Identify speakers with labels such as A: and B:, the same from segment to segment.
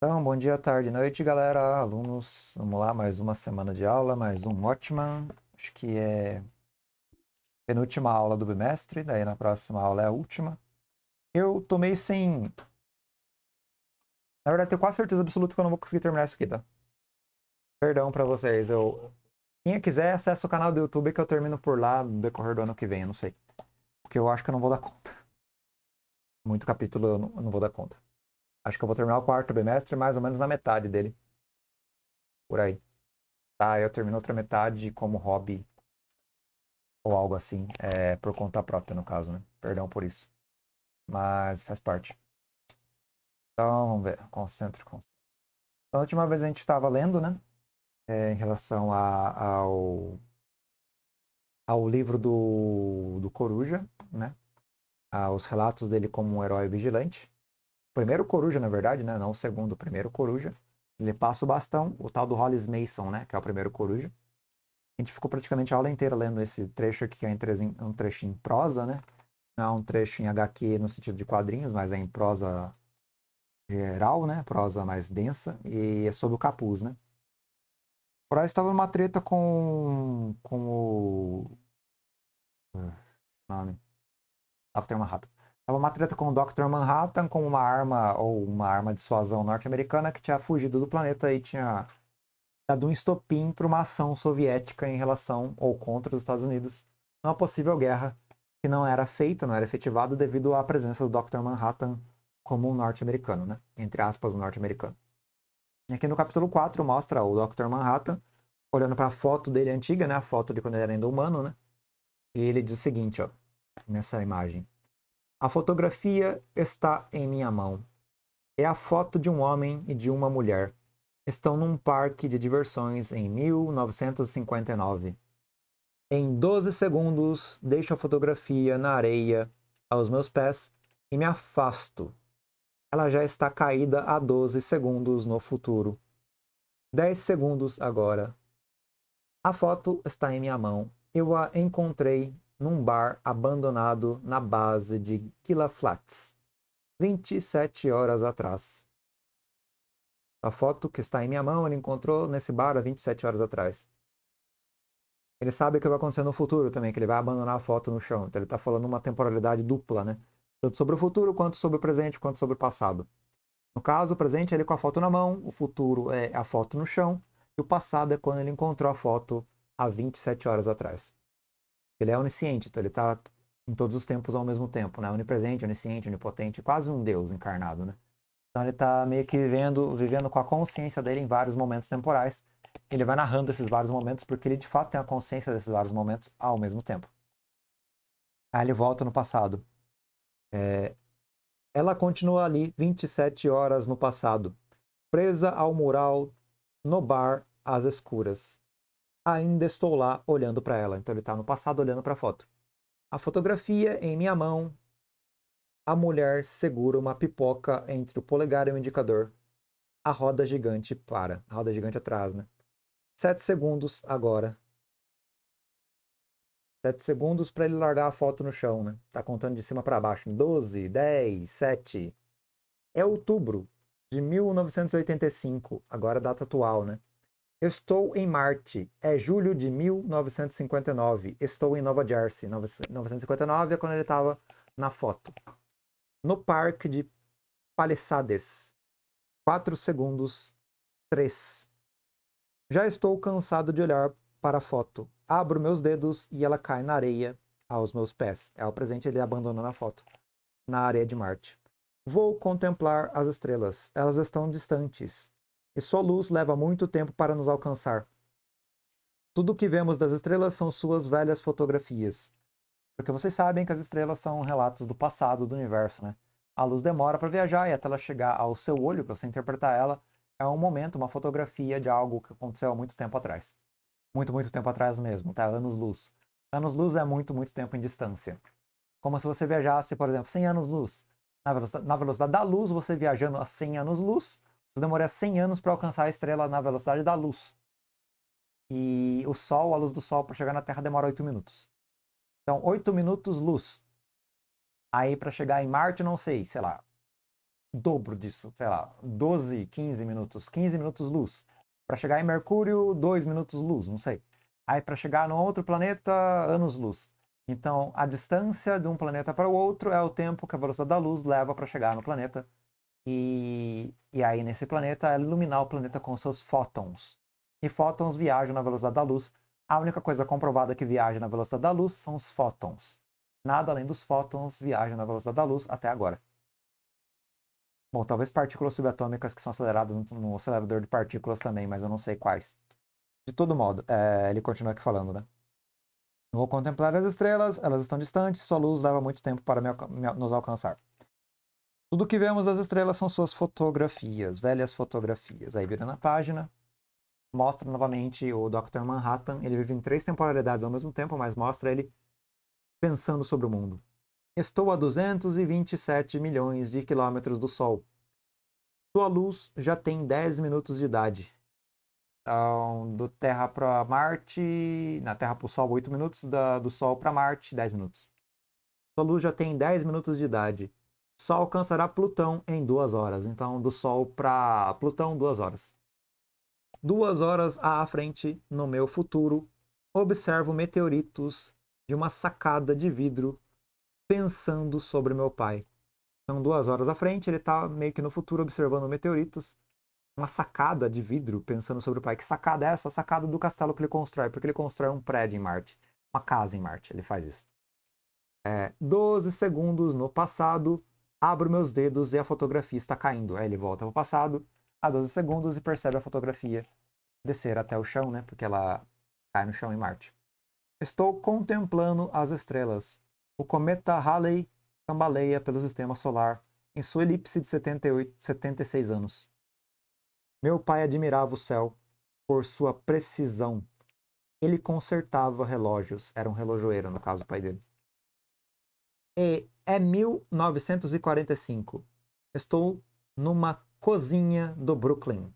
A: Então, bom dia, tarde, noite, galera, alunos. Vamos lá, mais uma semana de aula, mais um Watchman. Acho que é penúltima aula do bimestre, daí na próxima aula é a última. Eu tô meio sem... Na verdade, tenho quase certeza absoluta que eu não vou conseguir terminar isso aqui, tá? Perdão pra vocês, eu... Quem quiser, acessa o canal do YouTube que eu termino por lá no decorrer do ano que vem, eu não sei. Porque eu acho que eu não vou dar conta. Muito capítulo eu não vou dar conta. Acho que eu vou terminar o quarto bimestre mais ou menos na metade dele. Por aí. Tá, eu termino outra metade como hobby ou algo assim, é, por conta própria, no caso, né? Perdão por isso. Mas faz parte. Então, vamos ver. Concentro, concentro. Então, a última vez a gente estava lendo, né? É, em relação a, ao, ao livro do, do Coruja, né? Ah, os relatos dele como um herói vigilante primeiro coruja, na verdade, né? Não o segundo, o primeiro coruja. Ele passa o bastão, o tal do Hollis Mason, né? Que é o primeiro coruja. A gente ficou praticamente a aula inteira lendo esse trecho aqui, que é um trecho em prosa, né? Não é um trecho em HQ no sentido de quadrinhos, mas é em prosa geral, né? Prosa mais densa. E é sobre o capuz, né? Frost estava numa treta com, com o. Ah, nome. Dá ah, uma rápida. Tava é uma treta com o Dr. Manhattan com uma arma ou uma arma de suasão norte-americana que tinha fugido do planeta e tinha dado um estopim para uma ação soviética em relação ou contra os Estados Unidos numa possível guerra que não era feita, não era efetivada devido à presença do Dr. Manhattan como um norte-americano, né? Entre aspas, um norte-americano. E aqui no capítulo 4 mostra o Dr. Manhattan olhando para a foto dele antiga, né? A foto de quando ele era ainda humano, né? E ele diz o seguinte, ó, nessa imagem. A fotografia está em minha mão. É a foto de um homem e de uma mulher. Estão num parque de diversões em 1959. Em 12 segundos, deixo a fotografia na areia aos meus pés e me afasto. Ela já está caída há 12 segundos no futuro. 10 segundos agora. A foto está em minha mão. Eu a encontrei num bar abandonado na base de Killa Flats, 27 horas atrás. A foto que está em minha mão ele encontrou nesse bar há 27 horas atrás. Ele sabe o que vai acontecer no futuro também, que ele vai abandonar a foto no chão. Então ele está falando uma temporalidade dupla, né? Tanto sobre o futuro, quanto sobre o presente, quanto sobre o passado. No caso, o presente é ele com a foto na mão, o futuro é a foto no chão, e o passado é quando ele encontrou a foto há 27 horas atrás. Ele é onisciente, então ele está em todos os tempos ao mesmo tempo, né? Onipresente, onisciente, onipotente, quase um Deus encarnado, né? Então ele está meio que vivendo, vivendo com a consciência dele em vários momentos temporais. Ele vai narrando esses vários momentos porque ele de fato tem a consciência desses vários momentos ao mesmo tempo. Aí ele volta no passado. É... Ela continua ali 27 horas no passado, presa ao mural no bar às escuras ainda estou lá olhando para ela. Então ele está no passado olhando para a foto. A fotografia em minha mão. A mulher segura uma pipoca entre o polegar e o indicador. A roda gigante para. A roda gigante atrás, né? Sete segundos agora. Sete segundos para ele largar a foto no chão, né? Tá contando de cima para baixo. Doze, dez, sete. É outubro de 1985, agora é a data atual, né? Estou em Marte. É julho de 1959. Estou em Nova Jersey. 1959 é quando ele estava na foto. No parque de Palisades. 4 segundos. 3. Já estou cansado de olhar para a foto. Abro meus dedos e ela cai na areia aos meus pés. É o presente ele abandonou na foto. Na areia de Marte. Vou contemplar as estrelas. Elas estão distantes e sua luz leva muito tempo para nos alcançar. Tudo o que vemos das estrelas são suas velhas fotografias. Porque vocês sabem que as estrelas são relatos do passado do universo, né? A luz demora para viajar e até ela chegar ao seu olho, para você interpretar ela, é um momento, uma fotografia de algo que aconteceu há muito tempo atrás. Muito, muito tempo atrás mesmo, tá? Anos-luz. Anos-luz é muito, muito tempo em distância. Como se você viajasse, por exemplo, 100 anos-luz. Na, velocidade da luz, você viajando a 100 anos-luz, então 100 anos para alcançar a estrela na velocidade da luz. E o Sol, a luz do Sol, para chegar na Terra demora 8 minutos. Então, 8 minutos luz. Aí, para chegar em Marte, não sei, sei lá, dobro disso, sei lá, 12, 15 minutos, 15 minutos luz. Para chegar em Mercúrio, 2 minutos luz, não sei. Aí, para chegar no outro planeta, anos luz. Então, a distância de um planeta para o outro é o tempo que a velocidade da luz leva para chegar no planeta e, e aí, nesse planeta, ela é iluminar o planeta com seus fótons. E fótons viajam na velocidade da luz. A única coisa comprovada que viaja na velocidade da luz são os fótons. Nada além dos fótons viaja na velocidade da luz até agora. Bom, talvez partículas subatômicas que são aceleradas no acelerador de partículas também, mas eu não sei quais. De todo modo, é, ele continua aqui falando, né? Vou contemplar as estrelas, elas estão distantes, sua luz leva muito tempo para me, me, nos alcançar. Tudo que vemos das estrelas são suas fotografias, velhas fotografias. Aí vira na página, mostra novamente o Dr. Manhattan. Ele vive em três temporalidades ao mesmo tempo, mas mostra ele pensando sobre o mundo. Estou a 227 milhões de quilômetros do Sol. Sua luz já tem 10 minutos de idade. Então, do Terra para Marte, na Terra para o Sol, 8 minutos, da, do Sol para Marte, 10 minutos. Sua luz já tem 10 minutos de idade só alcançará Plutão em duas horas. Então, do Sol para Plutão, duas horas. Duas horas à frente, no meu futuro, observo meteoritos de uma sacada de vidro pensando sobre meu pai. Então, duas horas à frente, ele está meio que no futuro observando meteoritos. Uma sacada de vidro pensando sobre o pai. Que sacada é essa? A sacada do castelo que ele constrói. Porque ele constrói um prédio em Marte. Uma casa em Marte. Ele faz isso. É, 12 segundos no passado, abro meus dedos e a fotografia está caindo. Aí ele volta para o passado a 12 segundos e percebe a fotografia descer até o chão, né? Porque ela cai no chão em Marte. Estou contemplando as estrelas. O cometa Halley cambaleia pelo sistema solar em sua elipse de 78, 76 anos. Meu pai admirava o céu por sua precisão. Ele consertava relógios. Era um relojoeiro, no caso, o pai dele. É, é e é 1945. Estou numa cozinha do Brooklyn,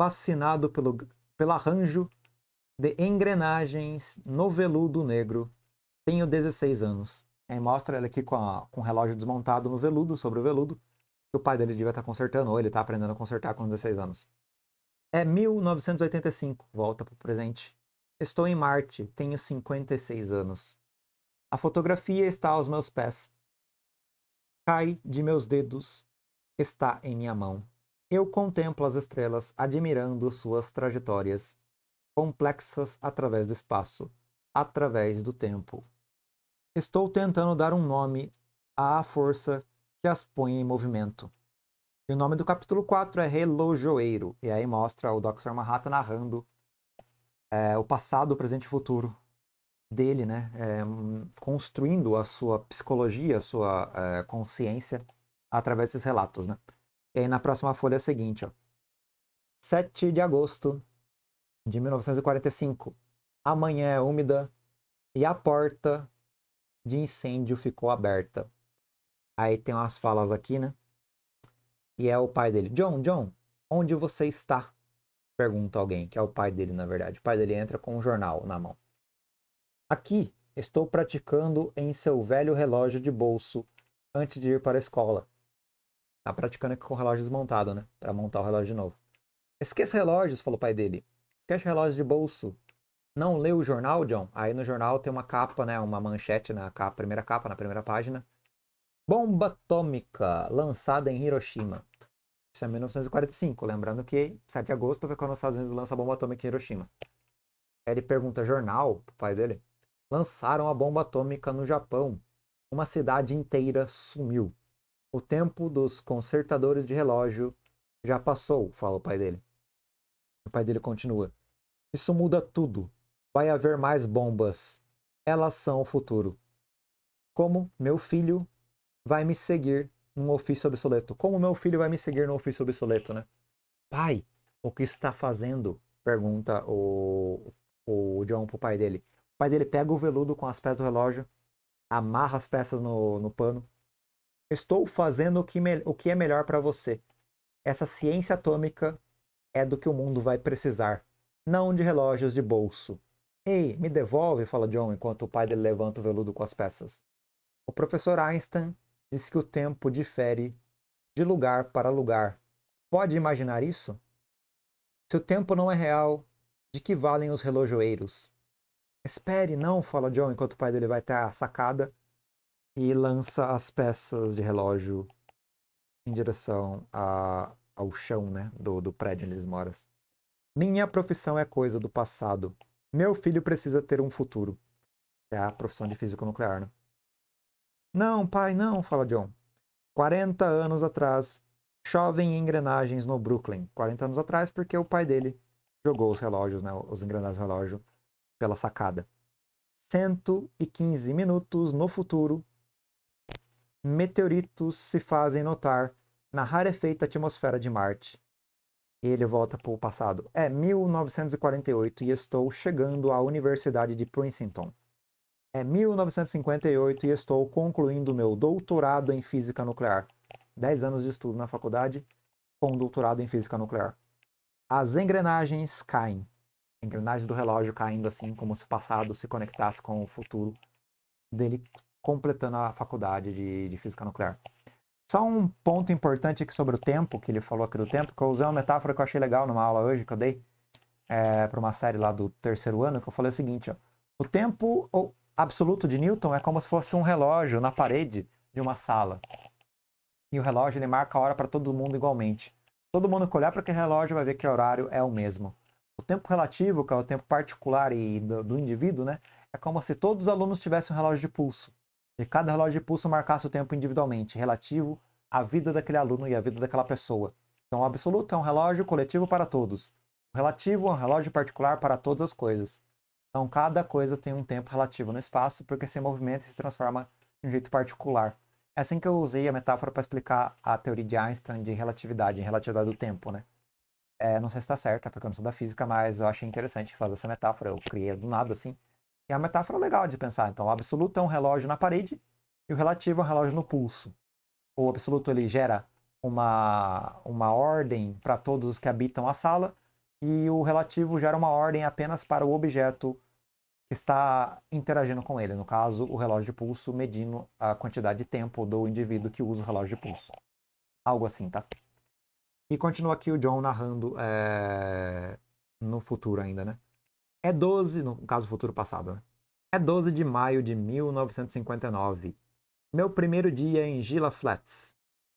A: fascinado pelo, pelo arranjo de engrenagens no veludo negro. Tenho 16 anos. Aí é, mostra ele aqui com, a, com o relógio desmontado no veludo, sobre o veludo, que o pai dele devia estar tá consertando, ou ele está aprendendo a consertar com 16 anos. É 1985, volta para o presente. Estou em Marte, tenho 56 anos. A fotografia está aos meus pés. Cai de meus dedos, está em minha mão. Eu contemplo as estrelas, admirando suas trajetórias, complexas através do espaço, através do tempo. Estou tentando dar um nome à força que as põe em movimento. E o nome do capítulo 4 é Relojoeiro. E aí mostra o Dr. Manhattan narrando é, o passado, o presente e o futuro dele, né, é, hum, construindo a sua psicologia, a sua é, consciência através desses relatos, né. E aí na próxima folha é a seguinte, ó. 7 de agosto de 1945. Amanhã é úmida e a porta de incêndio ficou aberta. Aí tem umas falas aqui, né? E é o pai dele. John, John, onde você está? Pergunta alguém, que é o pai dele, na verdade. O pai dele entra com um jornal na mão. Aqui estou praticando em seu velho relógio de bolso antes de ir para a escola. Tá praticando aqui com o relógio desmontado, né? Para montar o relógio de novo. Esqueça relógios, falou o pai dele. Esqueça relógios de bolso. Não lê o jornal, John? Aí no jornal tem uma capa, né? Uma manchete na capa, primeira capa, na primeira página. Bomba atômica lançada em Hiroshima. Isso é 1945. Lembrando que 7 de agosto foi quando os Estados Unidos lança a bomba atômica em Hiroshima. Aí ele pergunta jornal pro pai dele lançaram a bomba atômica no Japão. Uma cidade inteira sumiu. O tempo dos consertadores de relógio já passou, fala o pai dele. O pai dele continua. Isso muda tudo. Vai haver mais bombas. Elas são o futuro. Como meu filho vai me seguir num ofício obsoleto? Como meu filho vai me seguir num ofício obsoleto, né? Pai, o que está fazendo? Pergunta o, o John pro pai dele. O pai dele pega o veludo com as peças do relógio, amarra as peças no, no pano. Estou fazendo o que, me, o que é melhor para você. Essa ciência atômica é do que o mundo vai precisar, não de relógios de bolso. Ei, me devolve, fala John enquanto o pai dele levanta o veludo com as peças. O professor Einstein disse que o tempo difere de lugar para lugar. Pode imaginar isso? Se o tempo não é real, de que valem os relojoeiros? Espere, não, fala John, enquanto o pai dele vai até a sacada e lança as peças de relógio em direção a, ao chão né, do, do prédio onde eles moram. Minha profissão é coisa do passado. Meu filho precisa ter um futuro. É a profissão de físico nuclear, né? Não, pai, não, fala John. 40 anos atrás, chovem engrenagens no Brooklyn. 40 anos atrás, porque o pai dele jogou os relógios, né, os engrenagens do relógio, pela sacada. 115 minutos no futuro, meteoritos se fazem notar na rarefeita atmosfera de Marte. Ele volta para o passado. É 1948 e estou chegando à Universidade de Princeton. É 1958 e estou concluindo meu doutorado em física nuclear. 10 anos de estudo na faculdade com doutorado em física nuclear. As engrenagens caem engrenagens do relógio caindo assim, como se o passado se conectasse com o futuro dele completando a faculdade de, de física nuclear. Só um ponto importante aqui sobre o tempo, que ele falou aqui do tempo, que eu usei uma metáfora que eu achei legal numa aula hoje que eu dei é, para uma série lá do terceiro ano, que eu falei o seguinte, ó, o tempo absoluto de Newton é como se fosse um relógio na parede de uma sala. E o relógio ele marca a hora para todo mundo igualmente. Todo mundo que olhar para aquele relógio vai ver que o horário é o mesmo. O tempo relativo, que é o tempo particular e do, do indivíduo, né? É como se todos os alunos tivessem um relógio de pulso. E cada relógio de pulso marcasse o tempo individualmente, relativo à vida daquele aluno e à vida daquela pessoa. Então, o absoluto é um relógio coletivo para todos. O relativo é um relógio particular para todas as coisas. Então, cada coisa tem um tempo relativo no espaço, porque se movimenta e se transforma de um jeito particular. É assim que eu usei a metáfora para explicar a teoria de Einstein de relatividade, em relatividade do tempo, né? É, não sei se está certa, é porque eu não sou da física, mas eu achei interessante fazer essa metáfora. Eu criei do nada assim. E é uma metáfora legal de pensar. Então, o absoluto é um relógio na parede e o relativo é um relógio no pulso. O absoluto ele gera uma, uma ordem para todos os que habitam a sala e o relativo gera uma ordem apenas para o objeto que está interagindo com ele. No caso, o relógio de pulso medindo a quantidade de tempo do indivíduo que usa o relógio de pulso. Algo assim, tá? E continua aqui o John narrando é, no futuro ainda, né? É 12, no caso futuro passado, né? É 12 de maio de 1959. Meu primeiro dia em Gila Flats.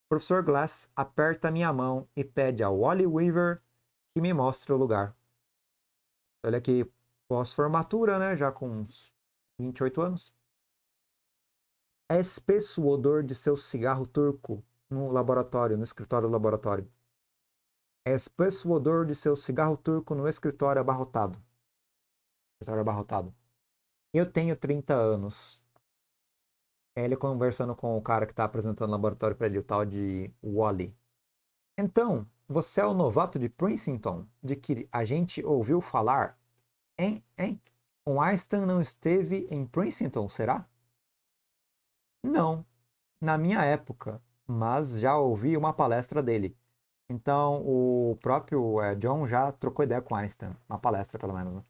A: professor Glass aperta minha mão e pede a Wally Weaver que me mostre o lugar. Olha aqui, pós-formatura, né? Já com uns 28 anos. É espesso o odor de seu cigarro turco no laboratório, no escritório do laboratório. Espesso o odor de seu cigarro turco no escritório abarrotado. Escritório abarrotado. Eu tenho 30 anos. É, ele conversando com o cara que está apresentando o laboratório para ele, o tal de Wally. Então, você é o novato de Princeton, de que a gente ouviu falar? Hein? Hein? O Einstein não esteve em Princeton, será? Não, na minha época, mas já ouvi uma palestra dele. Então, o próprio é, John já trocou ideia com Einstein, na palestra pelo menos, né?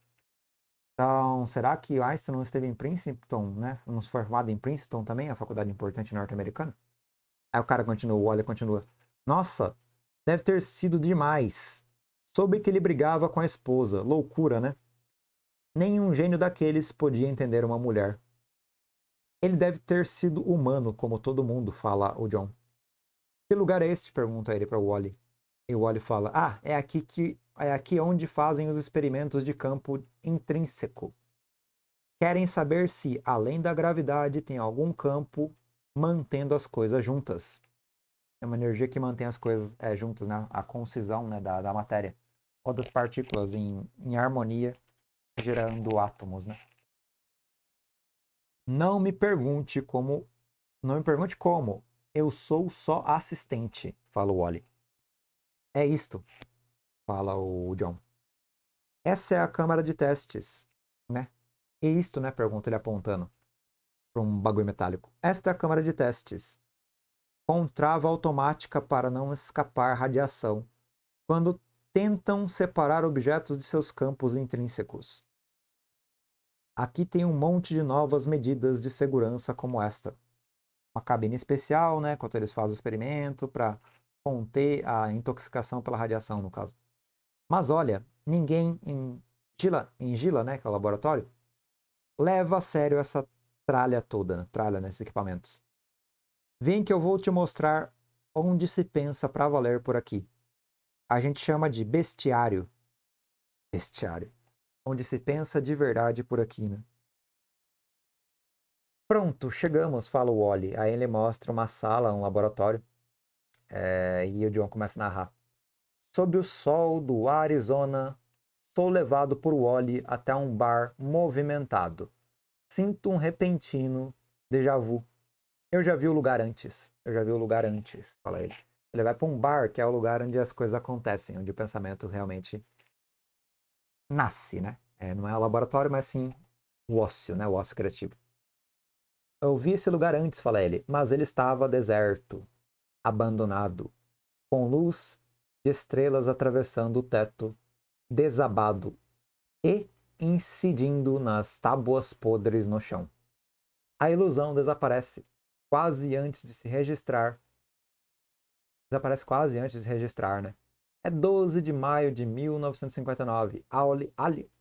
A: Então, será que Einstein não esteve em Princeton, né? Não foi formado em Princeton também, a faculdade importante norte-americana? Aí o cara continua, o Wally continua. Nossa, deve ter sido demais. Soube que ele brigava com a esposa. Loucura, né? Nenhum gênio daqueles podia entender uma mulher. Ele deve ter sido humano, como todo mundo, fala o John. Que lugar é este? pergunta ele para o Wally. E o Wally fala: "Ah, é aqui que é aqui onde fazem os experimentos de campo intrínseco. Querem saber se além da gravidade tem algum campo mantendo as coisas juntas. É uma energia que mantém as coisas é, juntas, né? A concisão né, da, da matéria ou das partículas em, em harmonia, gerando átomos, né? Não me pergunte como. Não me pergunte como. Eu sou só assistente, fala o Wally. É isto, fala o John. Essa é a câmara de testes, né? É isto, né? Pergunta ele apontando para um bagulho metálico. Esta é a câmara de testes. Com trava automática para não escapar radiação. Quando tentam separar objetos de seus campos intrínsecos. Aqui tem um monte de novas medidas de segurança como esta. Uma cabine especial, né, quando eles fazem o experimento para conter a intoxicação pela radiação, no caso. Mas olha, ninguém em Gila, em Gila né, que é o laboratório, leva a sério essa tralha toda, né, tralha nesses né, equipamentos. Vem que eu vou te mostrar onde se pensa para valer por aqui. A gente chama de bestiário. Bestiário. Onde se pensa de verdade por aqui, né? Pronto, chegamos, fala o Wally. Aí ele mostra uma sala, um laboratório. É, e o John começa a narrar. Sob o sol do Arizona, sou levado por Wally até um bar movimentado. Sinto um repentino déjà vu. Eu já vi o lugar antes. Eu já vi o lugar antes, fala ele. Ele vai para um bar, que é o lugar onde as coisas acontecem, onde o pensamento realmente nasce, né? É, não é o laboratório, mas sim o ócio, né? O ócio criativo. Eu vi esse lugar antes, fala ele, mas ele estava deserto abandonado, com luz de estrelas atravessando o teto, desabado e incidindo nas tábuas podres no chão. A ilusão desaparece quase antes de se registrar. Desaparece quase antes de se registrar, né? É 12 de maio de 1959. Ali, Ali,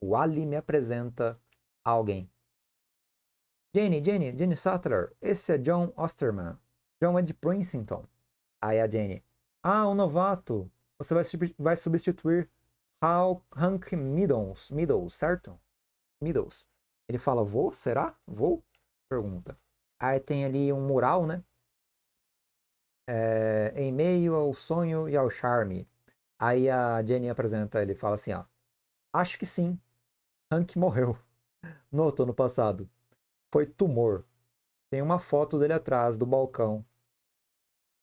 A: o Ali me apresenta alguém. Jenny, Jenny, Jenny Sattler, esse é John Osterman chama então, é de Princeton. Aí a Jenny. Ah, um novato. Você vai, vai substituir Hal, Hank Middles, Middles, certo? Middles. Ele fala, vou? Será? Vou? Pergunta. Aí tem ali um mural, né? É, em meio ao sonho e ao charme. Aí a Jenny apresenta, ele fala assim, ó. Acho que sim. Hank morreu no outono passado. Foi tumor. Tem uma foto dele atrás, do balcão.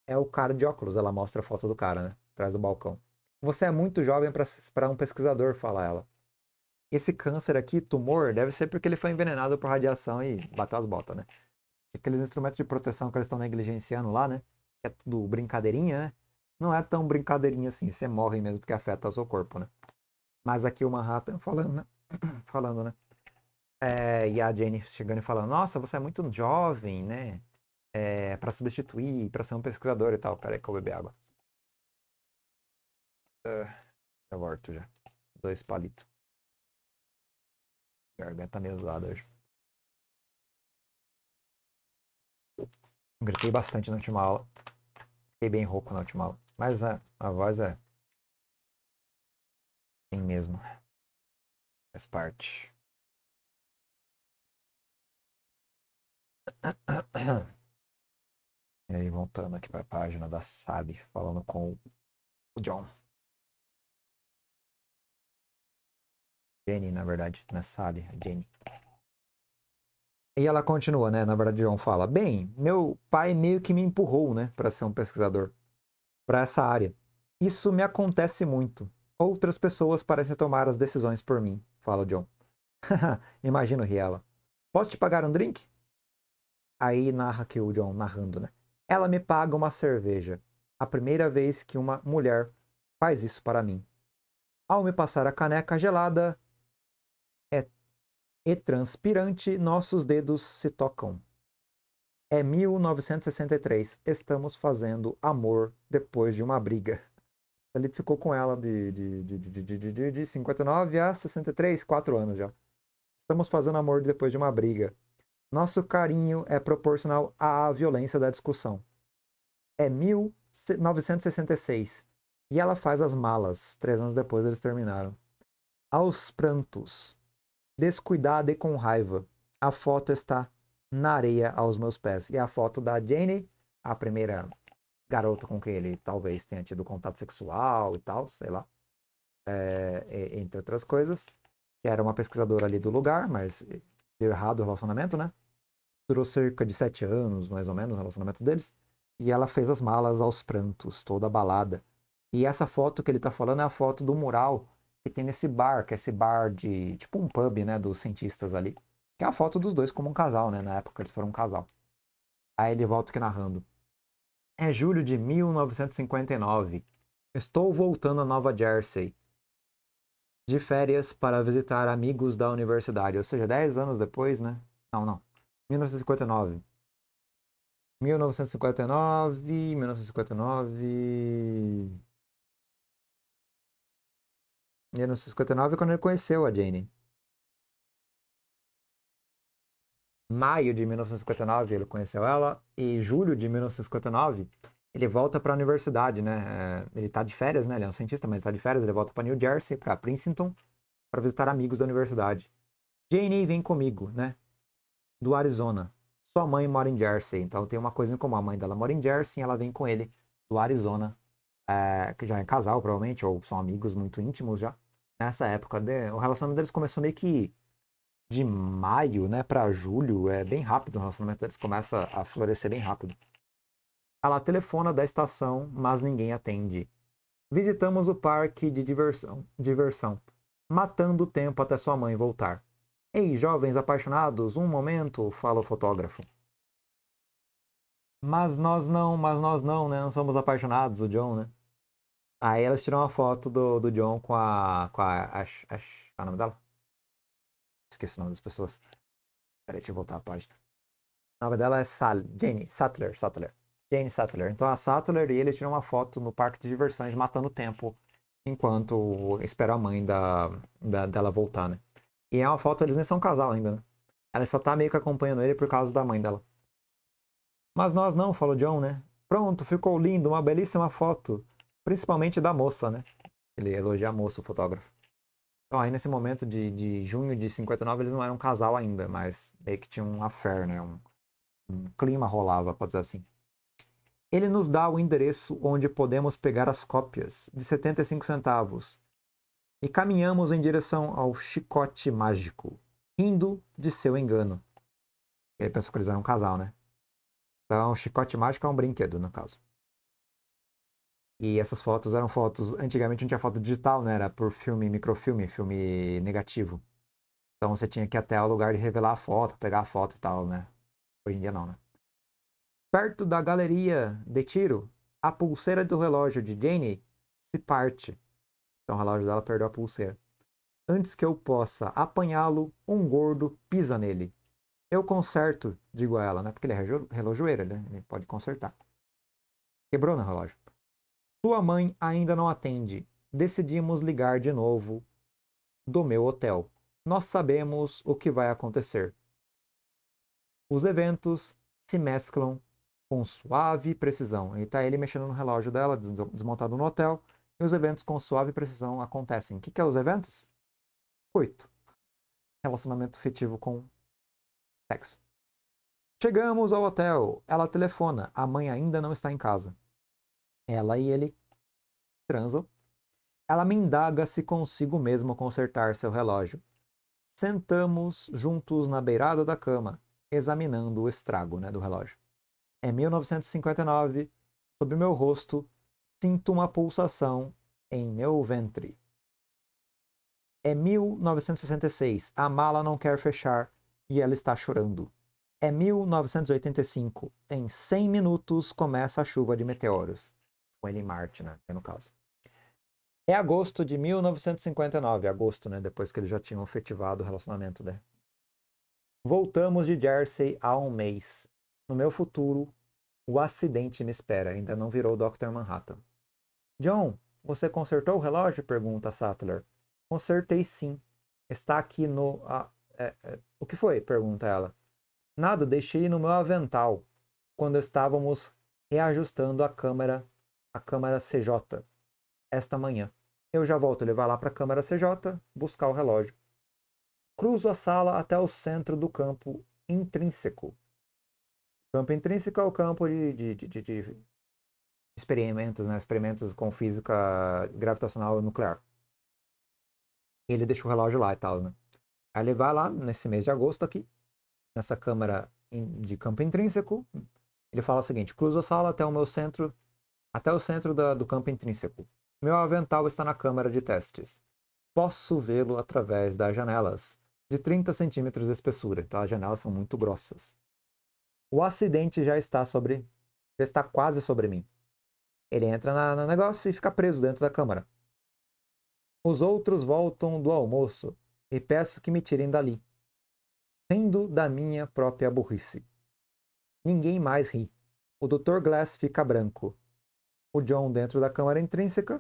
A: É o cara de óculos, ela mostra a foto do cara, né? Atrás do balcão. Você é muito jovem para um pesquisador, fala ela. Esse câncer aqui, tumor, deve ser porque ele foi envenenado por radiação e bateu as botas, né? Aqueles instrumentos de proteção que eles estão negligenciando lá, né? Que é tudo brincadeirinha, né? Não é tão brincadeirinha assim, você morre mesmo porque afeta o seu corpo, né? Mas aqui o Manhattan falando, né? falando, né? É, e a Jane chegando e falando, nossa, você é muito jovem, né? É, para substituir, para ser um pesquisador e tal. Peraí que eu vou beber água. Uh, ah, já volto já. Dois palitos. Garganta meio zoada hoje. Gritei bastante na última aula. Fiquei bem rouco na última aula. Mas a, a voz é. Sim mesmo. Faz parte. E aí, voltando aqui para a página da SAB, falando com o John. Jenny, na verdade, na né, SAB, a Jenny. E ela continua, né? Na verdade, John fala: Bem, meu pai meio que me empurrou, né, para ser um pesquisador, para essa área. Isso me acontece muito. Outras pessoas parecem tomar as decisões por mim, fala John. Imagino, Riela. Posso te pagar um drink? Aí narra que o John narrando, né? Ela me paga uma cerveja. A primeira vez que uma mulher faz isso para mim. Ao me passar a caneca gelada é, e transpirante, nossos dedos se tocam. É 1963. Estamos fazendo amor depois de uma briga. Ele ficou com ela de, de, de, de, 59 a 63, 4 anos já. Estamos fazendo amor depois de uma briga. Nosso carinho é proporcional à violência da discussão. É 1966 e ela faz as malas. Três anos depois eles terminaram. Aos prantos, descuidada e com raiva, a foto está na areia aos meus pés. E a foto da Jenny, a primeira garota com quem ele talvez tenha tido contato sexual e tal, sei lá, é, entre outras coisas, que era uma pesquisadora ali do lugar, mas deu errado o relacionamento, né? Durou cerca de sete anos, mais ou menos, o relacionamento deles. E ela fez as malas aos prantos, toda abalada. E essa foto que ele tá falando é a foto do mural que tem nesse bar, que é esse bar de. tipo um pub, né? Dos cientistas ali. Que é a foto dos dois como um casal, né? Na época eles foram um casal. Aí ele volta aqui narrando. É julho de 1959. Estou voltando a Nova Jersey de férias para visitar amigos da universidade. Ou seja, 10 anos depois, né? Não, não. 1959. 1959, 1959. 1959 quando ele conheceu a Jane. Maio de 1959 ele conheceu ela e julho de 1959 ele volta para a universidade, né? É, ele está de férias, né? Ele é um cientista, mas está de férias. Ele volta para New Jersey, para Princeton, para visitar amigos da universidade. Janie vem comigo, né? Do Arizona. Sua mãe mora em Jersey, então tem uma coisa em comum. A mãe dela mora em Jersey, ela vem com ele do Arizona, é, que já é casal provavelmente ou são amigos muito íntimos já. Nessa época, de, o relacionamento deles começou meio que de maio, né, para julho. É bem rápido o relacionamento deles começa a florescer bem rápido. Ela telefona da estação, mas ninguém atende. Visitamos o parque de diversão, diversão, matando o tempo até sua mãe voltar. Ei, jovens apaixonados, um momento, fala o fotógrafo. Mas nós não, mas nós não, né? Não somos apaixonados, o John, né? Aí elas tiram uma foto do, do John com a. com a. Ash, Ash, qual é o nome dela? Esqueci o nome das pessoas. Peraí, deixa eu voltar a página. O nome dela é Sal, Jenny Sattler, Sattler. Jane Sattler. Então a Sattler e ele tiram uma foto no parque de diversões matando o tempo enquanto espera a mãe da, da, dela voltar, né? E é uma foto, eles nem são casal ainda, né? Ela só tá meio que acompanhando ele por causa da mãe dela. Mas nós não, falou John, né? Pronto, ficou lindo, uma belíssima foto. Principalmente da moça, né? Ele elogia a moça, o fotógrafo. Então aí nesse momento de, de junho de 59 eles não eram casal ainda, mas meio que tinha um affair, né? Um, um clima rolava, pode dizer assim. Ele nos dá o endereço onde podemos pegar as cópias de 75 centavos e caminhamos em direção ao chicote mágico, rindo de seu engano. Ele pensou que eles eram um casal, né? Então, o chicote mágico é um brinquedo, no caso. E essas fotos eram fotos. Antigamente não tinha foto digital, né? Era por filme, microfilme, filme negativo. Então você tinha que ir até o lugar de revelar a foto, pegar a foto e tal, né? Hoje em dia não, né? Perto da galeria de tiro, a pulseira do relógio de Jenny se parte. Então o relógio dela perdeu a pulseira. Antes que eu possa apanhá-lo, um gordo pisa nele. Eu conserto, digo a ela, né? Porque ele é relojoeiro, né? Ele pode consertar. Quebrou no relógio. Sua mãe ainda não atende. Decidimos ligar de novo do meu hotel. Nós sabemos o que vai acontecer. Os eventos se mesclam com suave precisão. E tá ele mexendo no relógio dela, desmontado no hotel. E os eventos com suave precisão acontecem. O que, que é os eventos? Oito. Relacionamento fetivo com sexo. Chegamos ao hotel. Ela telefona. A mãe ainda não está em casa. Ela e ele transam. Ela me indaga se consigo mesmo consertar seu relógio. Sentamos juntos na beirada da cama, examinando o estrago né, do relógio. É 1959. Sobre meu rosto, sinto uma pulsação em meu ventre. É 1966. A mala não quer fechar e ela está chorando. É 1985. Em 100 minutos começa a chuva de meteoros. Com ele Marte, né? É no caso. É agosto de 1959, agosto, né? Depois que eles já tinham efetivado o relacionamento, né? Voltamos de Jersey há um mês. No meu futuro, o acidente me espera. Ainda não virou Dr. Manhattan. John, você consertou o relógio? Pergunta Sattler. Consertei sim. Está aqui no. é, é, o que foi? Pergunta ela. Nada, deixei no meu avental quando estávamos reajustando a câmera, a câmera CJ, esta manhã. Eu já volto levar lá para a câmera CJ, buscar o relógio. Cruzo a sala até o centro do campo intrínseco Campo intrínseco é o campo de, de, de, de experimentos, né? experimentos com física gravitacional nuclear. Ele deixa o relógio lá e tal, né? Aí ele vai lá nesse mês de agosto aqui, nessa câmara de campo intrínseco. Ele fala o seguinte: cruzo a sala até o meu centro, até o centro da, do campo intrínseco. Meu avental está na câmara de testes. Posso vê-lo através das janelas de 30 centímetros de espessura. Então as janelas são muito grossas. O acidente já está sobre. Já está quase sobre mim. Ele entra na, no negócio e fica preso dentro da câmara. Os outros voltam do almoço e peço que me tirem dali, rindo da minha própria burrice. Ninguém mais ri. O Dr. Glass fica branco. O John dentro da câmara intrínseca,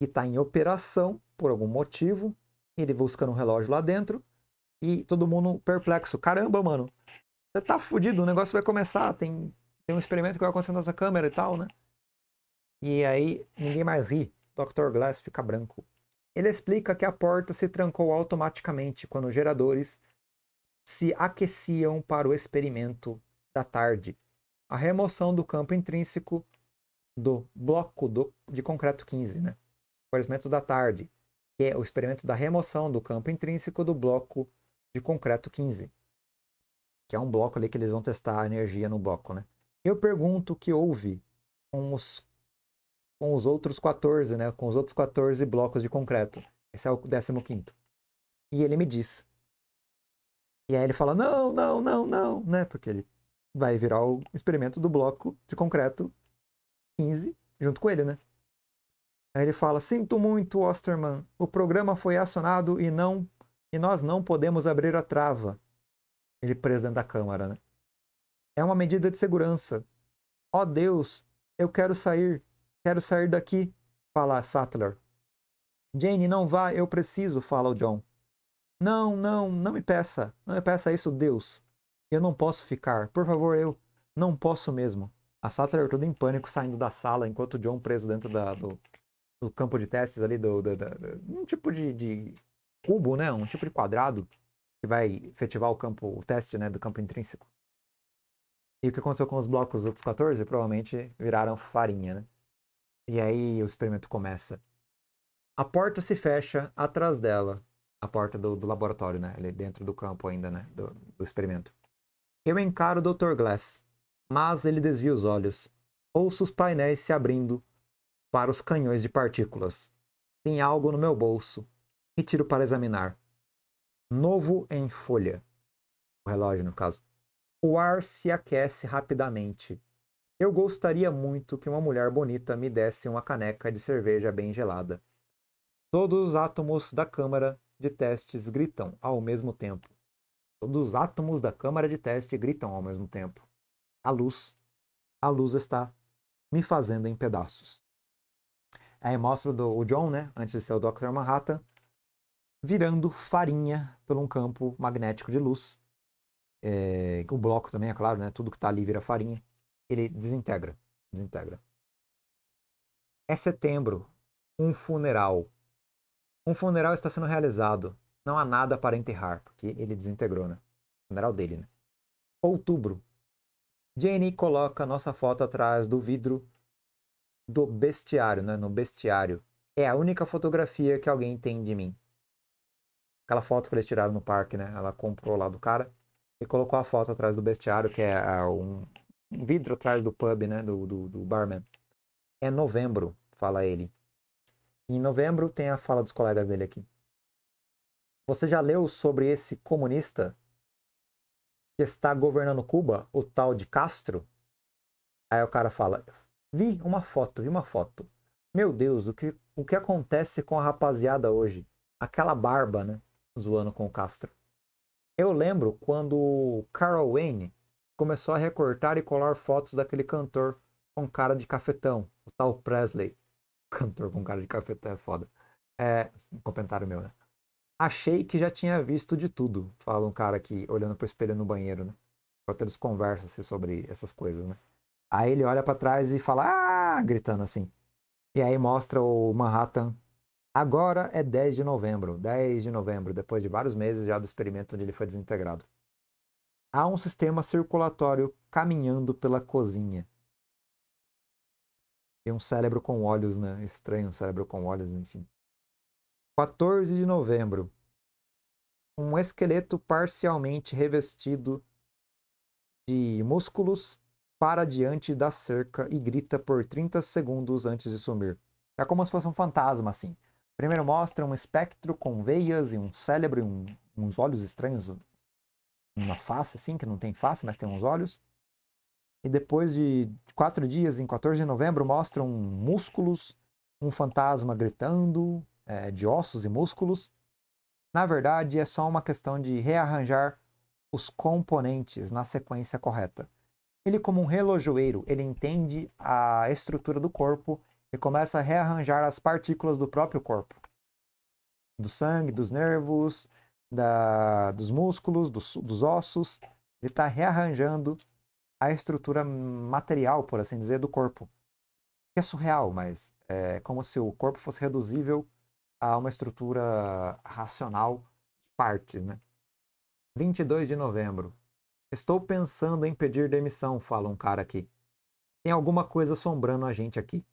A: que está em operação por algum motivo, ele buscando um relógio lá dentro, e todo mundo perplexo. Caramba, mano, você tá fudido, o negócio vai começar, tem, tem um experimento que vai acontecer nessa câmera e tal, né? E aí ninguém mais ri. Dr. Glass fica branco. Ele explica que a porta se trancou automaticamente quando os geradores se aqueciam para o experimento da tarde. A remoção do campo intrínseco do bloco do, de concreto 15, né? O experimento da tarde, que é o experimento da remoção do campo intrínseco do bloco de concreto 15 que é um bloco ali que eles vão testar a energia no bloco, né? Eu pergunto o que houve com os, com os outros 14, né? Com os outros 14 blocos de concreto. Esse é o 15 E ele me diz. E aí ele fala, não, não, não, não, né? Porque ele vai virar o experimento do bloco de concreto 15 junto com ele, né? Aí ele fala: Sinto muito, Osterman. O programa foi acionado e não e nós não podemos abrir a trava ele preso dentro da Câmara, né? É uma medida de segurança. Ó oh, Deus, eu quero sair, quero sair daqui, fala Sattler. Jane, não vá, eu preciso, fala o John. Não, não, não me peça, não me peça isso, Deus. Eu não posso ficar, por favor, eu não posso mesmo. A Sattler toda em pânico saindo da sala, enquanto o John preso dentro da, do, do campo de testes ali, do, do, do um tipo de, de cubo, né? Um tipo de quadrado que vai efetivar o campo, o teste né, do campo intrínseco. E o que aconteceu com os blocos, os outros 14, provavelmente viraram farinha, né? E aí o experimento começa. A porta se fecha atrás dela, a porta do, do laboratório, né? Ele dentro do campo ainda, né? Do, do experimento. Eu encaro o Dr. Glass, mas ele desvia os olhos. Ouço os painéis se abrindo para os canhões de partículas. Tem algo no meu bolso. E tiro para examinar novo em folha. O relógio, no caso. O ar se aquece rapidamente. Eu gostaria muito que uma mulher bonita me desse uma caneca de cerveja bem gelada. Todos os átomos da câmara de testes gritam ao mesmo tempo. Todos os átomos da câmara de teste gritam ao mesmo tempo. A luz. A luz está me fazendo em pedaços. Aí mostra o John, né? Antes de ser o Dr. Manhattan, virando farinha por um campo magnético de luz. É, o bloco também, é claro, né? Tudo que está ali vira farinha. Ele desintegra, desintegra. É setembro, um funeral. Um funeral está sendo realizado. Não há nada para enterrar, porque ele desintegrou, né? funeral dele, né? Outubro. Jenny coloca nossa foto atrás do vidro do bestiário, né? No bestiário. É a única fotografia que alguém tem de mim. Aquela foto que eles tiraram no parque, né? Ela comprou lá do cara e colocou a foto atrás do bestiário, que é a, é um, um, vidro atrás do pub, né? Do, do, do barman. É novembro, fala ele. Em novembro tem a fala dos colegas dele aqui. Você já leu sobre esse comunista que está governando Cuba, o tal de Castro? Aí o cara fala: Vi uma foto, vi uma foto. Meu Deus, o que, o que acontece com a rapaziada hoje? Aquela barba, né? zoando com o Castro. Eu lembro quando Carol Wayne começou a recortar e colar fotos daquele cantor com cara de cafetão, o tal Presley. Cantor com cara de cafetão é foda. É, um comentário meu, né? Achei que já tinha visto de tudo, fala um cara aqui, olhando pro espelho no banheiro, né? Enquanto eles conversam assim, sobre essas coisas, né? Aí ele olha para trás e fala, ah! gritando assim. E aí mostra o Manhattan Agora é 10 de novembro, 10 de novembro, depois de vários meses já do experimento onde ele foi desintegrado. Há um sistema circulatório caminhando pela cozinha. E um cérebro com olhos, né? Estranho, um cérebro com olhos, enfim. 14 de novembro. Um esqueleto parcialmente revestido de músculos para diante da cerca e grita por 30 segundos antes de sumir. É como se fosse um fantasma, assim. Primeiro mostra um espectro com veias e um cérebro e um, uns olhos estranhos, uma face assim, que não tem face, mas tem uns olhos. E depois de quatro dias, em 14 de novembro, mostram músculos, um fantasma gritando, é, de ossos e músculos. Na verdade, é só uma questão de rearranjar os componentes na sequência correta. Ele, como um relojoeiro, ele entende a estrutura do corpo e começa a rearranjar as partículas do próprio corpo do sangue, dos nervos, da, dos músculos, dos, dos ossos. Ele está rearranjando a estrutura material, por assim dizer, do corpo. É surreal, mas é como se o corpo fosse reduzível a uma estrutura racional de partes, né? 22 de novembro. Estou pensando em pedir demissão, fala um cara aqui. Tem alguma coisa assombrando a gente aqui.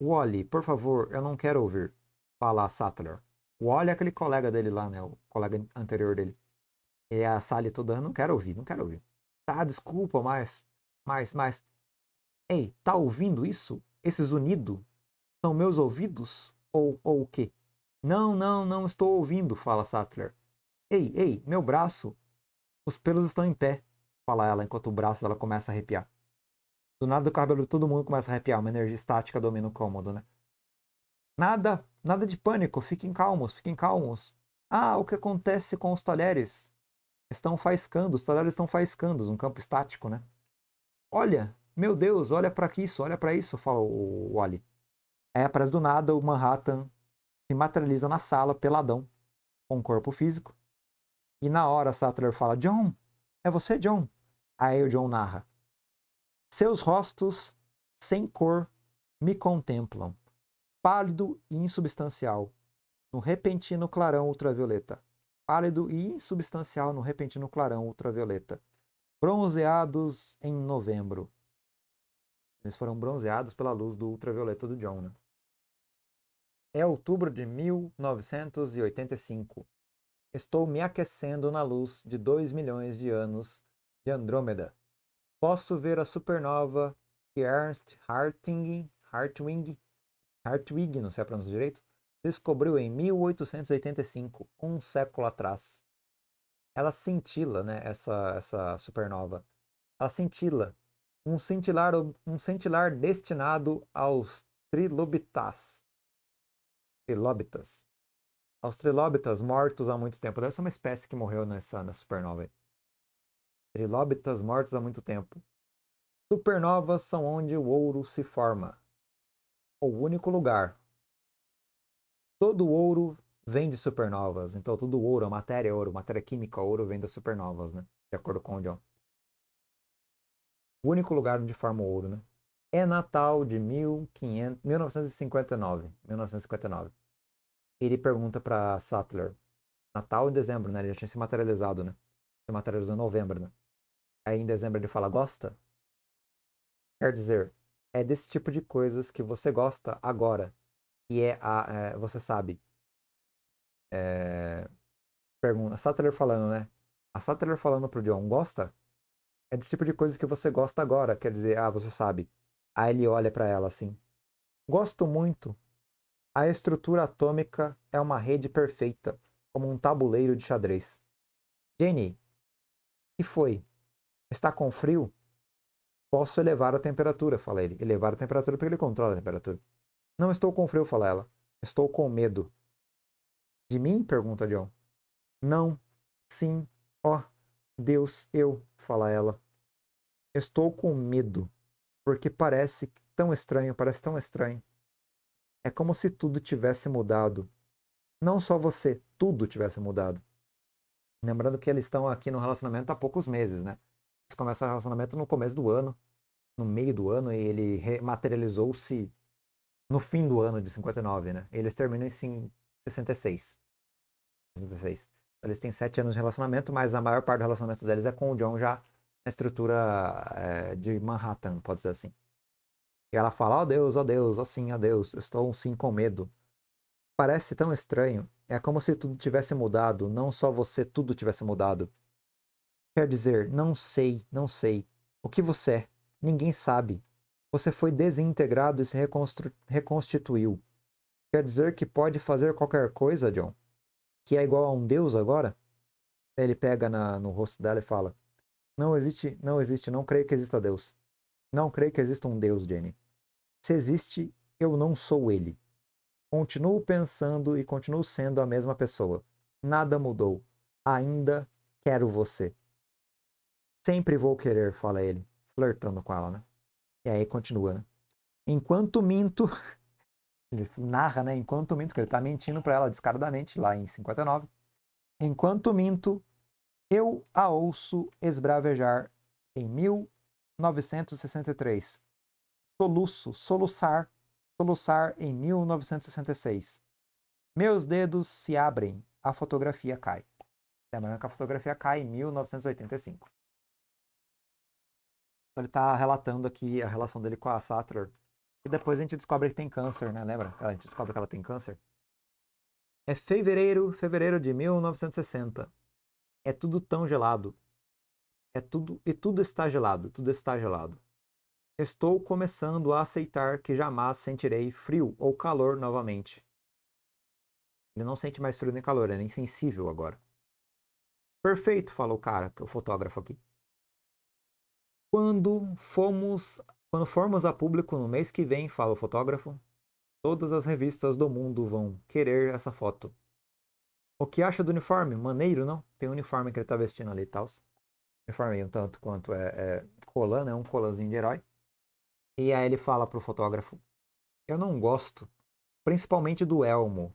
A: Wally, por favor, eu não quero ouvir. Fala a Sattler. O Wally é aquele colega dele lá, né? O colega anterior dele. E é a Sally toda, não quero ouvir, não quero ouvir. Tá, desculpa, mas. Mas, mas. Ei, tá ouvindo isso? Esses unidos? São meus ouvidos? Ou, ou o quê? Não, não, não estou ouvindo, fala Sattler. Ei, ei, meu braço. Os pelos estão em pé, fala ela, enquanto o braço dela começa a arrepiar. Do nada do cabelo todo mundo começa a arrepiar, uma energia estática domina o cômodo, né? Nada, nada de pânico, fiquem calmos, fiquem calmos. Ah, o que acontece com os talheres? Estão faiscando, os talheres estão faiscando, um campo estático, né? Olha, meu Deus, olha para isso, olha para isso, fala o Ali. Aí é, aparece do nada o Manhattan se materializa na sala, peladão, com o corpo físico. E na hora Sattler fala, John, é você, John? Aí o John narra. Seus rostos, sem cor, me contemplam, pálido e insubstancial, no repentino clarão ultravioleta. Pálido e insubstancial no repentino clarão ultravioleta. Bronzeados em novembro. Eles foram bronzeados pela luz do ultravioleta do John. Né? É outubro de 1985. Estou me aquecendo na luz de dois milhões de anos de Andrômeda posso ver a supernova que Ernst Hartwig, Hartwig, Hartwig, não sei é a pronúncia direito, descobriu em 1885, um século atrás. Ela cintila, né, essa, essa supernova. Ela cintila. Um cintilar, um cintilar destinado aos trilobitas. Trilobitas. Aos trilobitas mortos há muito tempo. Deve ser uma espécie que morreu nessa, nessa supernova aí. Trilobitas mortos há muito tempo. Supernovas são onde o ouro se forma. O único lugar. Todo ouro vem de supernovas. Então, todo ouro, a matéria é ouro, a matéria química, é ouro vem das supernovas, né? De acordo com o John. É. O único lugar onde forma o ouro, né? É Natal de 1500, 1959. 1959. Ele pergunta para Sattler. Natal em dezembro, né? Ele já tinha se materializado, né? Se materializou em novembro, né? Aí em dezembro ele fala gosta. Quer dizer, é desse tipo de coisas que você gosta agora. E é a. É, você sabe. É, eh, pergunta. Sattler falando, né? A Sattler falando pro John, gosta? É desse tipo de coisas que você gosta agora. Quer dizer, ah, você sabe. Aí ele olha para ela assim. Gosto muito. A estrutura atômica é uma rede perfeita, como um tabuleiro de xadrez. Jenny, que foi? Está com frio? Posso elevar a temperatura, fala ele. Elevar a temperatura porque ele controla a temperatura. Não estou com frio, fala ela. Estou com medo. De mim? pergunta John. Não. Sim. Ó, oh, Deus, eu, fala ela. Estou com medo. Porque parece tão estranho, parece tão estranho. É como se tudo tivesse mudado. Não só você, tudo tivesse mudado. Lembrando que eles estão aqui no relacionamento há poucos meses, né? Eles começaram o relacionamento no começo do ano, no meio do ano, e ele rematerializou-se no fim do ano de 59, né? Eles terminam em 66. 66. Então, eles têm sete anos de relacionamento, mas a maior parte do relacionamento deles é com o John já na estrutura é, de Manhattan, pode ser assim. E ela fala, ó oh, Deus, ó oh, Deus, ó oh, sim, ó Deus, estou sim com medo. Parece tão estranho. É como se tudo tivesse mudado, não só você, tudo tivesse mudado. Quer dizer, não sei, não sei. O que você é? Ninguém sabe. Você foi desintegrado e se reconstituiu. Quer dizer que pode fazer qualquer coisa, John? Que é igual a um deus agora? Ele pega na, no rosto dela e fala: Não existe, não existe, não creio que exista Deus. Não creio que exista um Deus, Jenny. Se existe, eu não sou ele. Continuo pensando e continuo sendo a mesma pessoa. Nada mudou. Ainda quero você. Sempre vou querer, fala ele, flertando com ela, né? E aí continua, né? Enquanto minto, ele narra, né? Enquanto minto, que ele tá mentindo para ela descaradamente lá em 59. Enquanto minto, eu a ouço esbravejar em 1963. Soluço, soluçar, soluçar em 1966. Meus dedos se abrem, a fotografia cai. Lembrando é que a fotografia cai em 1985. Ele está relatando aqui a relação dele com a Sattler. E depois a gente descobre que tem câncer, né? Lembra? A gente descobre que ela tem câncer. É fevereiro, fevereiro de 1960. É tudo tão gelado. É tudo e tudo está gelado, tudo está gelado. Estou começando a aceitar que jamais sentirei frio ou calor novamente. Ele não sente mais frio nem calor, ele é insensível agora. Perfeito, falou o cara, é o fotógrafo aqui. Quando quando formos a público no mês que vem, fala o fotógrafo, todas as revistas do mundo vão querer essa foto. O que acha do uniforme? Maneiro, não? Tem um uniforme que ele está vestindo ali e tal. Uniforme um tanto quanto é, é colã, né? Um colãzinho de herói. E aí ele fala pro fotógrafo: Eu não gosto, principalmente do elmo.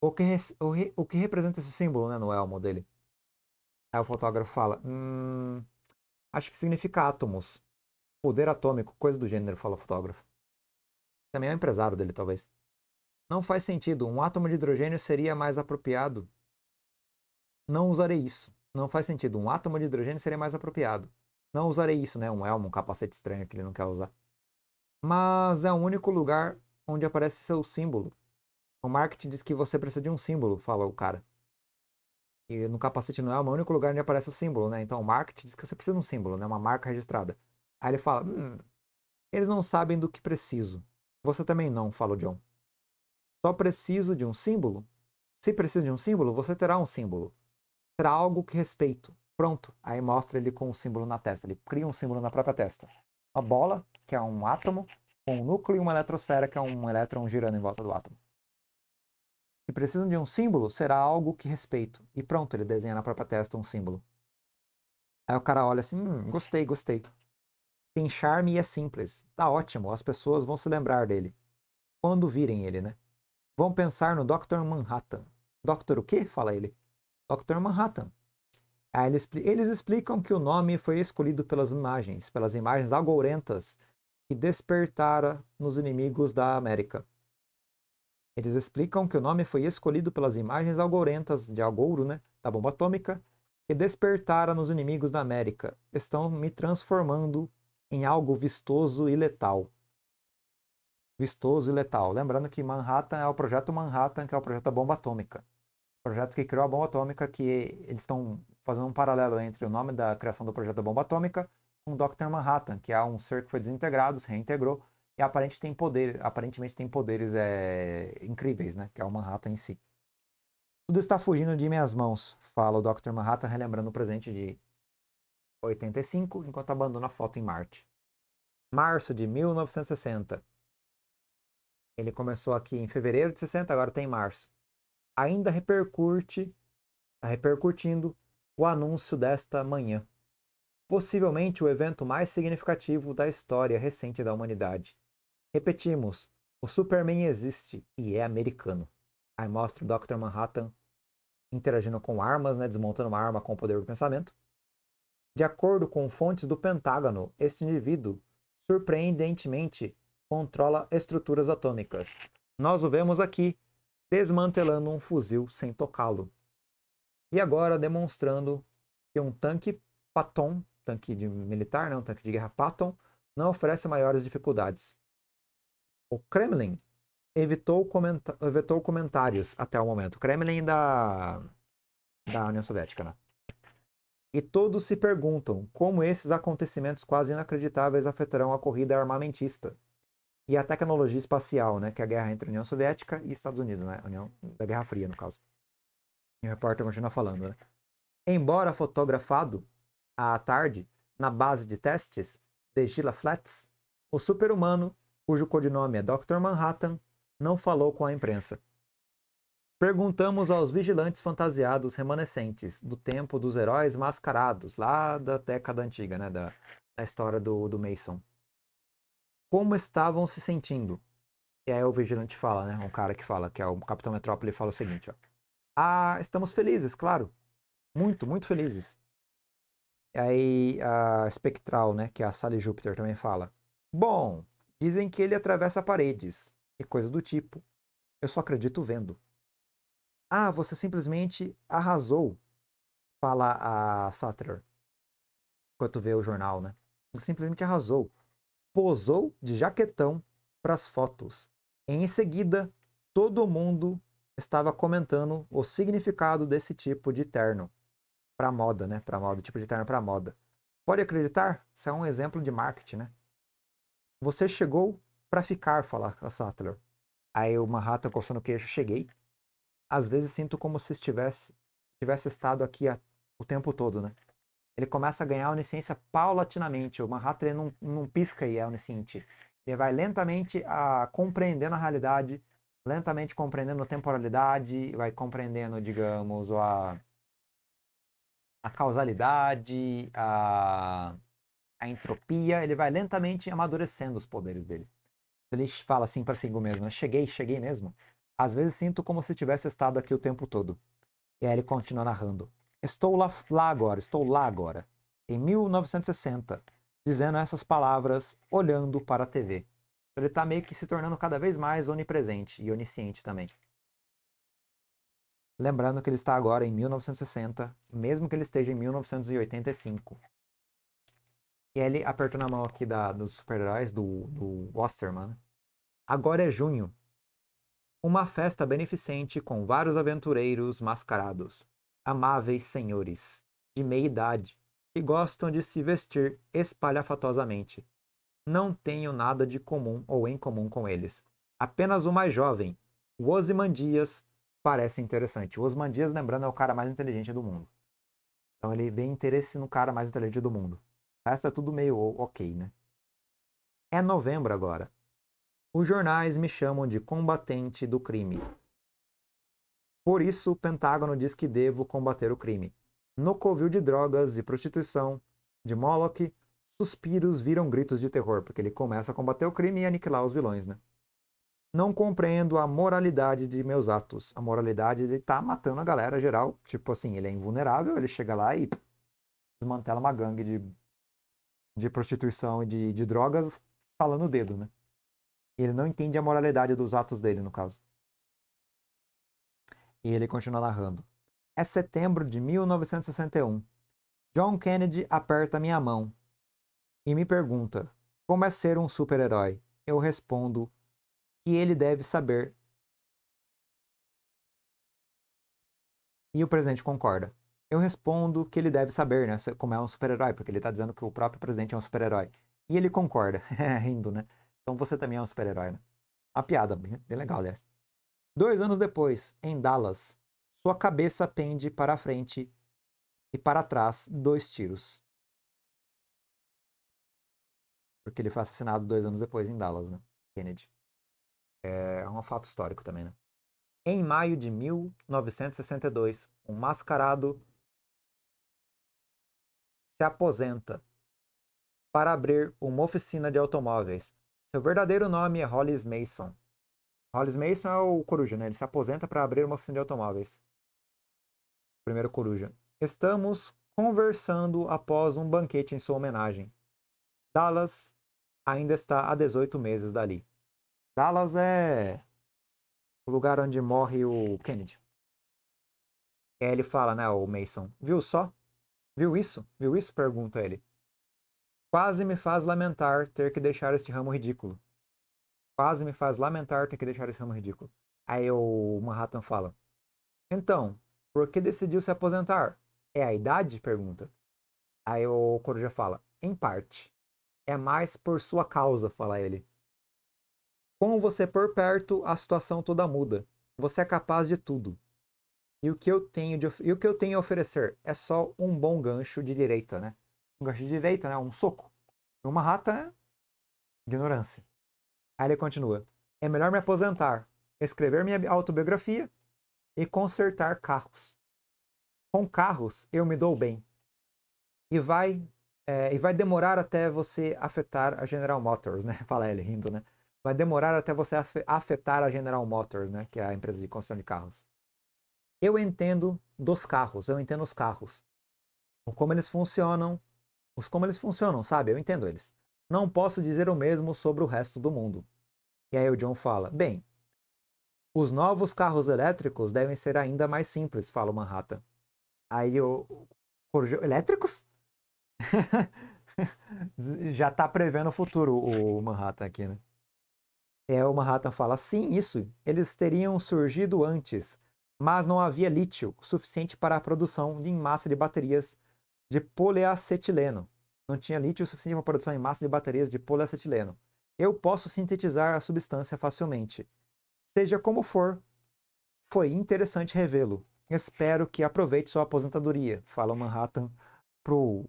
A: O que, o, re, o que representa esse símbolo, né? No elmo dele. Aí o fotógrafo fala: Hum acho que significa átomos. Poder atômico, coisa do gênero, fala o fotógrafo. Também é um empresário dele, talvez. Não faz sentido. Um átomo de hidrogênio seria mais apropriado. Não usarei isso. Não faz sentido. Um átomo de hidrogênio seria mais apropriado. Não usarei isso, né? Um elmo, um capacete estranho que ele não quer usar. Mas é o único lugar onde aparece seu símbolo. O marketing diz que você precisa de um símbolo, fala o cara. E no capacete não é o único lugar onde aparece o símbolo, né? Então o marketing diz que você precisa de um símbolo, né? Uma marca registrada. Aí ele fala, hum, eles não sabem do que preciso. Você também não, fala o John. Só preciso de um símbolo? Se precisa de um símbolo, você terá um símbolo. Será algo que respeito. Pronto. Aí mostra ele com o um símbolo na testa. Ele cria um símbolo na própria testa. Uma bola, que é um átomo, com um núcleo e uma eletrosfera, que é um elétron girando em volta do átomo. Se precisam de um símbolo, será algo que respeito. E pronto, ele desenha na própria testa um símbolo. Aí o cara olha assim, hum, gostei, gostei. Tem charme e é simples. Tá ótimo, as pessoas vão se lembrar dele. Quando virem ele, né? Vão pensar no Dr. Manhattan. Dr. o quê? Fala ele. Dr. Manhattan. Aí eles, eles explicam que o nome foi escolhido pelas imagens, pelas imagens agourentas que despertara nos inimigos da América. Eles explicam que o nome foi escolhido pelas imagens algorentas de Algouro, né, da bomba atômica, que despertara nos inimigos da América. Estão me transformando em algo vistoso e letal. Vistoso e letal. Lembrando que Manhattan é o projeto Manhattan, que é o projeto da bomba atômica. O projeto que criou a bomba atômica, que eles estão fazendo um paralelo entre o nome da criação do projeto da bomba atômica com o Dr. Manhattan, que é um ser que foi desintegrado, se reintegrou, e aparentemente tem, poder, aparentemente tem poderes é, incríveis, né? Que é o Manhattan em si. Tudo está fugindo de minhas mãos, fala o Dr. Manhattan, relembrando o presente de 85, enquanto abandona a foto em Marte. Março de 1960. Ele começou aqui em fevereiro de 60, agora tem março. Ainda repercute, está repercutindo o anúncio desta manhã. Possivelmente o evento mais significativo da história recente da humanidade. Repetimos, o Superman existe e é americano. Aí mostra o Dr. Manhattan interagindo com armas, né, desmontando uma arma com o poder do pensamento. De acordo com fontes do Pentágono, esse indivíduo, surpreendentemente, controla estruturas atômicas. Nós o vemos aqui desmantelando um fuzil sem tocá-lo. E agora demonstrando que um tanque Patton, tanque de militar, não, né, um tanque de guerra Patton, não oferece maiores dificuldades o Kremlin evitou, comentar, evitou comentários até o momento. Kremlin da, da União Soviética, né? E todos se perguntam como esses acontecimentos quase inacreditáveis afetarão a corrida armamentista e a tecnologia espacial, né? Que é a guerra entre a União Soviética e Estados Unidos, né? A União da Guerra Fria, no caso. E o repórter continua falando, né? Embora fotografado à tarde na base de testes de Gila Flats, o super-humano cujo codinome é Dr. Manhattan, não falou com a imprensa. Perguntamos aos vigilantes fantasiados remanescentes do tempo dos heróis mascarados, lá da década antiga, né, da, da história do, do Mason. Como estavam se sentindo? E aí o vigilante fala, né, um cara que fala, que é o Capitão Metrópole, fala o seguinte, ó. Ah, estamos felizes, claro. Muito, muito felizes. E aí a Spectral, né, que é a Sally Júpiter, também fala. Bom, Dizem que ele atravessa paredes e coisas do tipo. Eu só acredito vendo. Ah, você simplesmente arrasou, fala a Sattler, enquanto vê o jornal, né? Você simplesmente arrasou. Posou de jaquetão para as fotos. Em seguida, todo mundo estava comentando o significado desse tipo de terno para moda, né? Para moda, tipo de terno para moda. Pode acreditar? Isso é um exemplo de marketing, né? Você chegou para ficar, falar, a Sattler. Aí o rata coçando o queixo, cheguei. Às vezes sinto como se estivesse tivesse estado aqui a, o tempo todo, né? Ele começa a ganhar onisciência paulatinamente. O Manhattan não, não pisca e é onisciente. Ele vai lentamente a, ah, compreendendo a realidade, lentamente compreendendo a temporalidade, vai compreendendo, digamos, a, a causalidade, a, a entropia, ele vai lentamente amadurecendo os poderes dele. Ele fala assim para si mesmo, cheguei, cheguei mesmo. Às vezes sinto como se tivesse estado aqui o tempo todo. E aí ele continua narrando. Estou lá, lá agora, estou lá agora. Em 1960, dizendo essas palavras, olhando para a TV. Ele está meio que se tornando cada vez mais onipresente e onisciente também. Lembrando que ele está agora em 1960, mesmo que ele esteja em 1985. E ele apertou na mão aqui da, dos super-heróis, do, do Osterman. Agora é junho. Uma festa beneficente com vários aventureiros mascarados, amáveis senhores, de meia idade, que gostam de se vestir espalhafatosamente. Não tenho nada de comum ou em comum com eles. Apenas o mais jovem, o Osimandias, parece interessante. O Osimandias, lembrando, é o cara mais inteligente do mundo. Então ele vê interesse no cara mais inteligente do mundo resto é tudo meio ok, né? É novembro agora. Os jornais me chamam de combatente do crime. Por isso, o Pentágono diz que devo combater o crime. No covil de drogas e prostituição de Moloch, suspiros viram gritos de terror, porque ele começa a combater o crime e aniquilar os vilões, né? Não compreendo a moralidade de meus atos. A moralidade de tá matando a galera geral. Tipo assim, ele é invulnerável, ele chega lá e desmantela uma gangue de de prostituição e de, de drogas falando no dedo, né? Ele não entende a moralidade dos atos dele, no caso. E ele continua narrando. É setembro de 1961. John Kennedy aperta minha mão e me pergunta: Como é ser um super-herói? Eu respondo que ele deve saber. E o presidente concorda eu respondo que ele deve saber, né? Como é um super-herói, porque ele está dizendo que o próprio presidente é um super-herói. E ele concorda, rindo, né? Então você também é um super-herói, né? A piada, bem, bem legal, aliás. Dois anos depois, em Dallas, sua cabeça pende para a frente e para trás dois tiros. Porque ele foi assassinado dois anos depois em Dallas, né? Kennedy. É, é um fato histórico também, né? Em maio de 1962, um mascarado se aposenta para abrir uma oficina de automóveis. Seu verdadeiro nome é Hollis Mason. Hollis Mason é o coruja, né? Ele se aposenta para abrir uma oficina de automóveis. Primeiro coruja. Estamos conversando após um banquete em sua homenagem. Dallas ainda está a 18 meses dali. Dallas é o lugar onde morre o Kennedy. E aí ele fala, né, o Mason, viu só? Viu isso? Viu isso? pergunta ele. Quase me faz lamentar ter que deixar este ramo ridículo. Quase me faz lamentar ter que deixar esse ramo ridículo. Aí o Manhattan fala: Então, por que decidiu se aposentar? É a idade? pergunta. Aí o Coruja fala: Em parte. É mais por sua causa, fala ele. Com você por perto, a situação toda muda. Você é capaz de tudo. E o que eu tenho de, e o que eu tenho a oferecer é só um bom gancho de direita, né? Um gancho de direita, né? Um soco. Uma rata, né? Ignorância. Aí ele continua. É melhor me aposentar, escrever minha autobiografia e consertar carros. Com carros eu me dou bem. E vai é, e vai demorar até você afetar a General Motors, né? Fala ele rindo, né? Vai demorar até você afetar a General Motors, né? Que é a empresa de construção de carros eu entendo dos carros, eu entendo os carros. Como eles funcionam, os como eles funcionam, sabe? Eu entendo eles. Não posso dizer o mesmo sobre o resto do mundo. E aí o John fala: Bem, os novos carros elétricos devem ser ainda mais simples, fala o Manhattan. Aí o. Elétricos? Já está prevendo o futuro o Manhattan aqui, né? É, o Manhattan fala: sim, isso. Eles teriam surgido antes, mas não havia lítio suficiente para a produção em massa de baterias de poliacetileno. Não tinha lítio suficiente para a produção em massa de baterias de poliacetileno. Eu posso sintetizar a substância facilmente. Seja como for, foi interessante revê-lo. Espero que aproveite sua aposentadoria, fala Manhattan pro,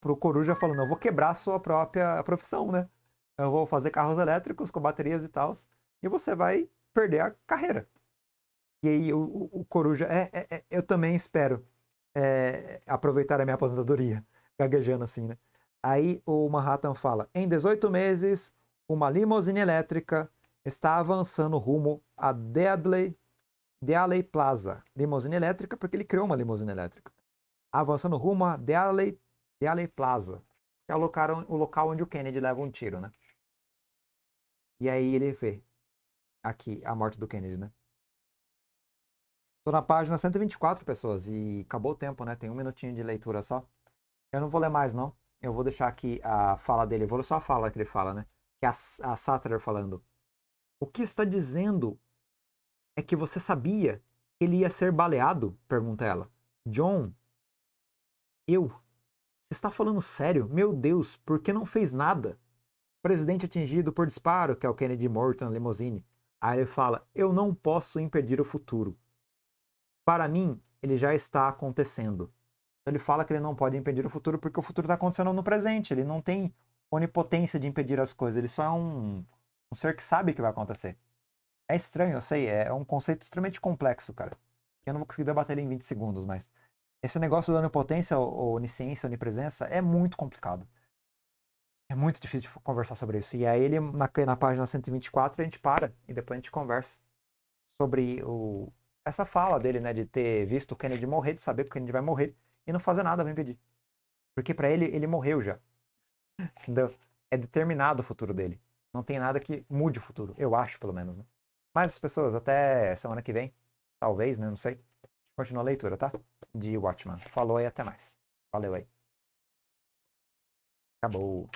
A: pro Coruja falando, eu vou quebrar sua própria profissão, né? Eu vou fazer carros elétricos com baterias e tal, e você vai perder a carreira. E aí o, o Coruja, é, é, é, eu também espero é, aproveitar a minha aposentadoria, gaguejando assim, né? Aí o Manhattan fala, em 18 meses, uma limusine elétrica está avançando rumo a Deadley, Dealey Plaza, limusine elétrica, porque ele criou uma limusine elétrica. Avançando rumo a Dealey, Dealey Plaza, que é o local, o local onde o Kennedy leva um tiro, né? E aí ele vê aqui a morte do Kennedy, né? Estou na página 124 pessoas e acabou o tempo, né? Tem um minutinho de leitura só. Eu não vou ler mais, não. Eu vou deixar aqui a fala dele. Eu vou ler só a fala que ele fala, né? Que é a, a Sattler falando. O que está dizendo é que você sabia que ele ia ser baleado? Pergunta ela. John, eu? Você está falando sério? Meu Deus, por que não fez nada? Presidente atingido por disparo, que é o Kennedy Morton Limousine. Aí ele fala: Eu não posso impedir o futuro para mim, ele já está acontecendo. Então, ele fala que ele não pode impedir o futuro porque o futuro está acontecendo no presente. Ele não tem onipotência de impedir as coisas. Ele só é um, um ser que sabe o que vai acontecer. É estranho, eu sei. É, é um conceito extremamente complexo, cara. Eu não vou conseguir debater ele em 20 segundos, mas esse negócio da onipotência, ou onisciência, onipresença, é muito complicado. É muito difícil de conversar sobre isso. E aí ele, na, na página 124, a gente para e depois a gente conversa sobre o, essa fala dele, né, de ter visto o Kennedy morrer, de saber que o Kennedy vai morrer e não fazer nada pra impedir. Porque para ele, ele morreu já. Entendeu? É determinado o futuro dele. Não tem nada que mude o futuro, eu acho, pelo menos, né? Mas, pessoas, até semana que vem, talvez, né, não sei. Continua a leitura, tá? De Watchman. Falou e até mais. Valeu aí. Acabou.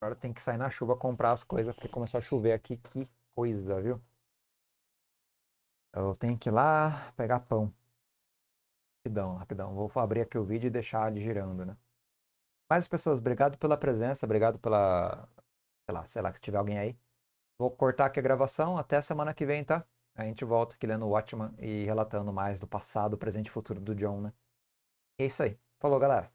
A: Agora tem que sair na chuva comprar as coisas, porque começou a chover aqui. Que coisa, viu? Eu tenho que ir lá pegar pão. Rapidão, rapidão. Vou abrir aqui o vídeo e deixar ele girando, né? Mais pessoas, obrigado pela presença, obrigado pela. Sei lá, sei lá, se tiver alguém aí. Vou cortar aqui a gravação. Até semana que vem, tá? A gente volta aqui lendo Watchman e relatando mais do passado, presente e futuro do John, né? É isso aí. Falou, galera.